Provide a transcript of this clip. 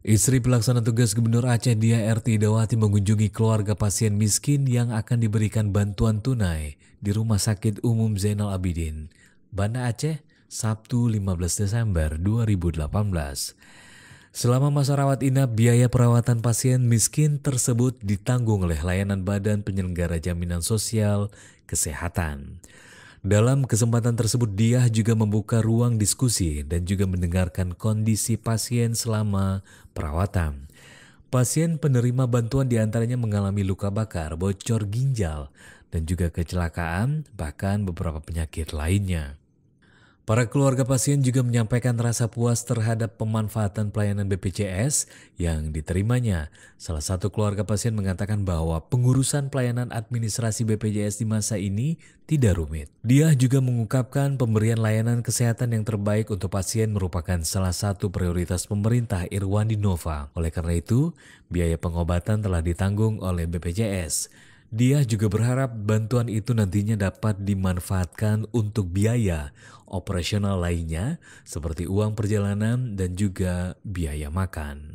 Istri pelaksana tugas Gubernur Aceh Dia RT Dawati mengunjungi keluarga pasien miskin yang akan diberikan bantuan tunai di Rumah Sakit Umum Zainal Abidin, Banda Aceh, Sabtu 15 Desember 2018. Selama masa rawat inap, biaya perawatan pasien miskin tersebut ditanggung oleh layanan Badan Penyelenggara Jaminan Sosial Kesehatan. Dalam kesempatan tersebut, dia juga membuka ruang diskusi dan juga mendengarkan kondisi pasien selama perawatan. Pasien penerima bantuan diantaranya mengalami luka bakar, bocor ginjal, dan juga kecelakaan, bahkan beberapa penyakit lainnya. Para keluarga pasien juga menyampaikan rasa puas terhadap pemanfaatan pelayanan BPJS yang diterimanya. Salah satu keluarga pasien mengatakan bahwa pengurusan pelayanan administrasi BPJS di masa ini tidak rumit. Dia juga mengungkapkan pemberian layanan kesehatan yang terbaik untuk pasien merupakan salah satu prioritas pemerintah Irwandi Nova. Oleh karena itu, biaya pengobatan telah ditanggung oleh BPJS. Dia juga berharap bantuan itu nantinya dapat dimanfaatkan untuk biaya operasional lainnya seperti uang perjalanan dan juga biaya makan.